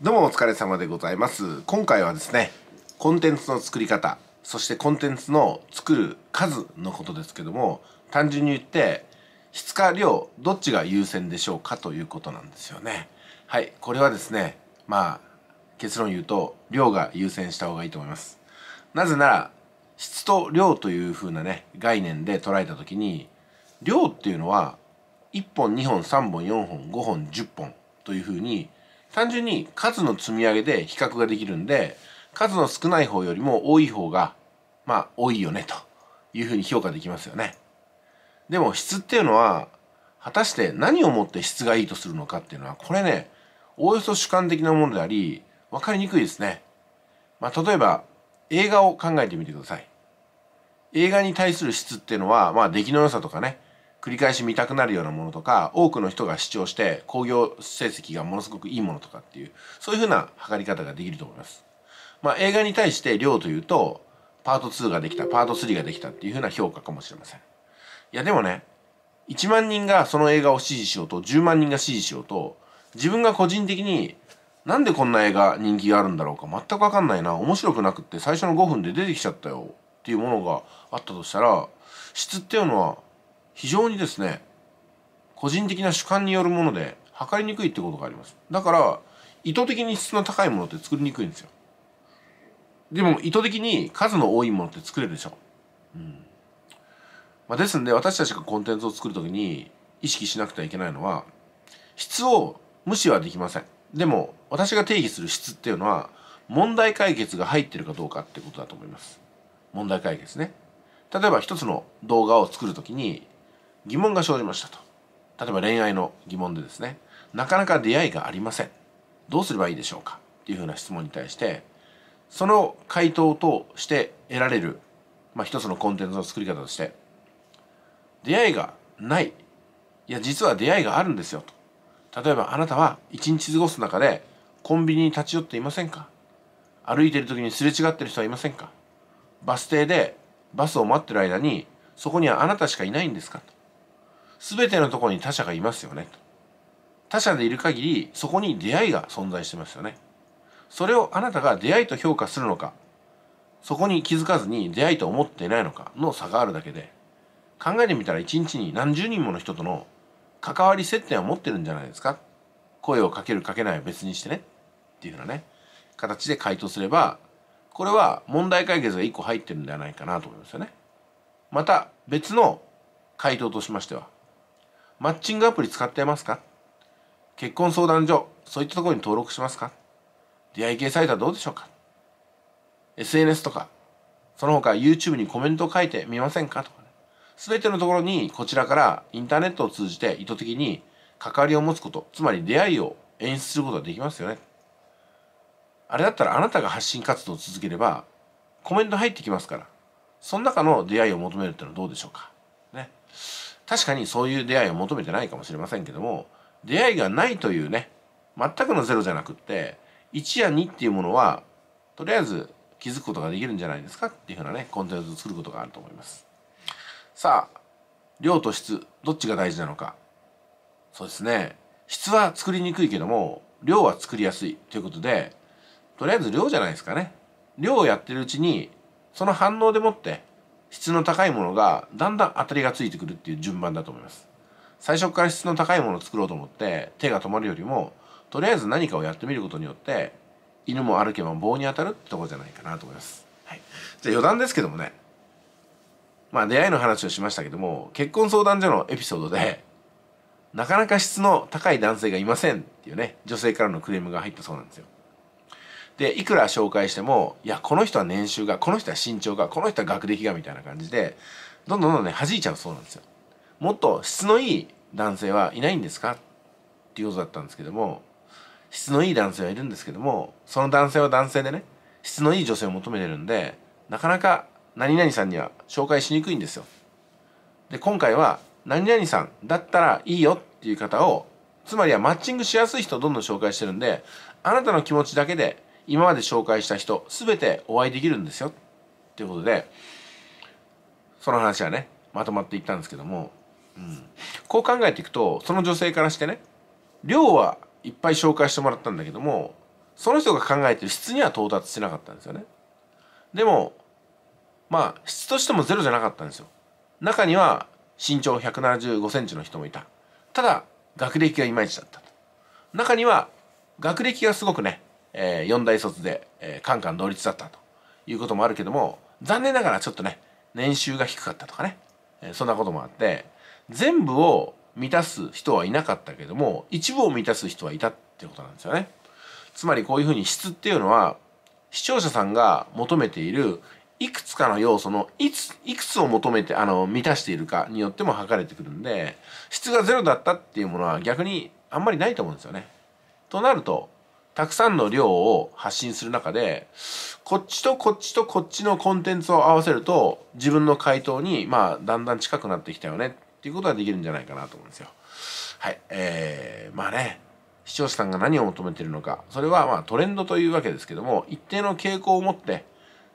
どうもお疲れ様でございます今回はですねコンテンツの作り方そしてコンテンツの作る数のことですけども単純に言って質か量どっちが優先でしょうかということなんですよねはいこれはですねまあ結論言うと量が優先した方がいいと思いますなぜなら質と量という風なね概念で捉えたときに量っていうのは1本2本3本4本5本10本という風に単純に数の積み上げで比較ができるんで数の少ない方よりも多い方がまあ多いよねというふうに評価できますよね。でも質っていうのは果たして何をもって質がいいとするのかっていうのはこれねおおよそ主観的なものでありわかりにくいですね。まあ、例えば映画を考えてみてください。映画に対する質っていうのは、まあ、出来の良さとかね繰り返し見たくなるようなものとか多くの人が視聴して興行成績がものすごくいいものとかっていうそういうふうな測り方ができると思います。まあ、映画に対して量というとパート2ができたパート3ができたっていうふうな評価かもしれません。いやでもね1万人がその映画を支持しようと10万人が支持しようと自分が個人的になんでこんな映画人気があるんだろうか全く分かんないな面白くなくって最初の5分で出てきちゃったよっていうものがあったとしたら質っていうのは非常にですね個人的な主観によるもので測りにくいってことがありますだから意図的に質の高いものって作りにくいんですよでも意図的に数の多いものって作れるでしょ、うんまあ、ですんで私たちがコンテンツを作るときに意識しなくてはいけないのは質を無視はできませんでも私が定義する質っていうのは問題解決が入ってるかどうかってことだと思います問題解決ね例えば一つの動画を作るときに疑問が生じましたと例えば恋愛の疑問でですねなかなか出会いがありませんどうすればいいでしょうかっていうふうな質問に対してその回答として得られる、まあ、一つのコンテンツの作り方として出会いがないいや実は出会いがあるんですよと例えばあなたは一日過ごす中でコンビニに立ち寄っていませんか歩いてる時にすれ違ってる人はいませんかバス停でバスを待ってる間にそこにはあなたしかいないんですかと全てのところに他者がいますよね他者でいる限りそこに出会いが存在してますよねそれをあなたが出会いと評価するのかそこに気づかずに出会いと思っていないのかの差があるだけで考えてみたら一日に何十人もの人との関わり接点を持ってるんじゃないですか声をかけるかけないは別にしてねっていうようなね形で回答すればこれは問題解決が一個入ってるんではないかなと思いますよねまた別の回答としましてはマッチングアプリ使ってますか結婚相談所、そういったところに登録しますか出会い系サイトはどうでしょうか ?SNS とか、その他 YouTube にコメントを書いてみませんかとかね。すべてのところにこちらからインターネットを通じて意図的に関わりを持つこと、つまり出会いを演出することができますよね。あれだったらあなたが発信活動を続ければコメント入ってきますから、その中の出会いを求めるってのはどうでしょうか。ね。確かにそういう出会いを求めてないかもしれませんけども出会いがないというね全くのゼロじゃなくって1や2っていうものはとりあえず気づくことができるんじゃないですかっていうふうなねコンテンツを作ることがあると思いますさあ量と質どっちが大事なのかそうですね質は作りにくいけども量は作りやすいということでとりあえず量じゃないですかね量をやってるうちにその反応でもって質の高いものがだんだん当たりがついてくるっていう順番だと思います最初から質の高いものを作ろうと思って手が止まるよりもとりあえず何かをやってみることによって犬も歩けば棒に当たるってとこじゃないかなと思います、はい、じゃあ余談ですけどもねまあ出会いの話をしましたけども結婚相談所のエピソードでなかなか質の高い男性がいませんっていうね女性からのクレームが入ったそうなんですよでいくら紹介してもいやこの人は年収がこの人は身長がこの人は学歴がみたいな感じでどんどんどんどんね弾いちゃうそうなんですよ。もっと質のいい男性はいないんですかっていうことだったんですけども質のいい男性はいるんですけどもその男性は男性でね質のいい女性を求めてるんでなかなか何々さんには紹介しにくいんですよ。で今回は何々さんだったらいいよっていう方をつまりはマッチングしやすい人をどんどん紹介してるんであなたの気持ちだけで今まで紹介した人べてお会いできるんですよっていうことでその話はねまとまっていったんですけども、うん、こう考えていくとその女性からしてね量はいっぱい紹介してもらったんだけどもその人が考えてる質には到達しなかったんですよね。でもまあ質としてもゼロじゃなかったんですよ。中には身長175センチの人もいた。ただ学歴がいまいちだった。中には学歴がすごくねえー、4大卒で、えー、カンカン同率だったということもあるけども残念ながらちょっとね年収が低かったとかね、えー、そんなこともあって全部を満たす人はいなかったけども一部を満たす人はいたってことなんですよね。つまりこういうふうに質っていうのは視聴者さんが求めているいくつかの要素のいついくつを求めてあの満たしているかによっても測れてくるんで質がゼロだったっていうものは逆にあんまりないと思うんですよね。となるとたくさんの量を発信する中で、こっちとこっちとこっちのコンテンツを合わせると、自分の回答に、まあ、だんだん近くなってきたよねっていうことができるんじゃないかなと思うんですよ。はい。えー、まあね、視聴者さんが何を求めてるのか、それはまあトレンドというわけですけども、一定の傾向を持って、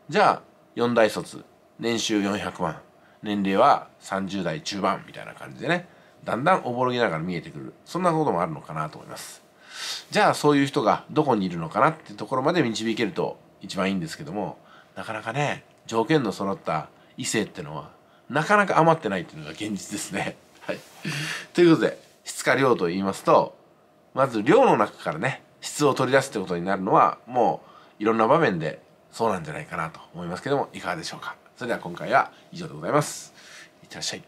じゃあ、4大卒、年収400万、年齢は30代中盤みたいな感じでね、だんだんおぼろげながら見えてくる。そんなこともあるのかなと思います。じゃあそういう人がどこにいるのかなっていうところまで導けると一番いいんですけどもなかなかね条件の揃った異性ってのはなかなか余ってないっていうのが現実ですね。はい、ということで質か量と言いますとまず量の中からね質を取り出すってことになるのはもういろんな場面でそうなんじゃないかなと思いますけどもいかがでしょうか。それでは今回は以上でございます。いってらっしゃい。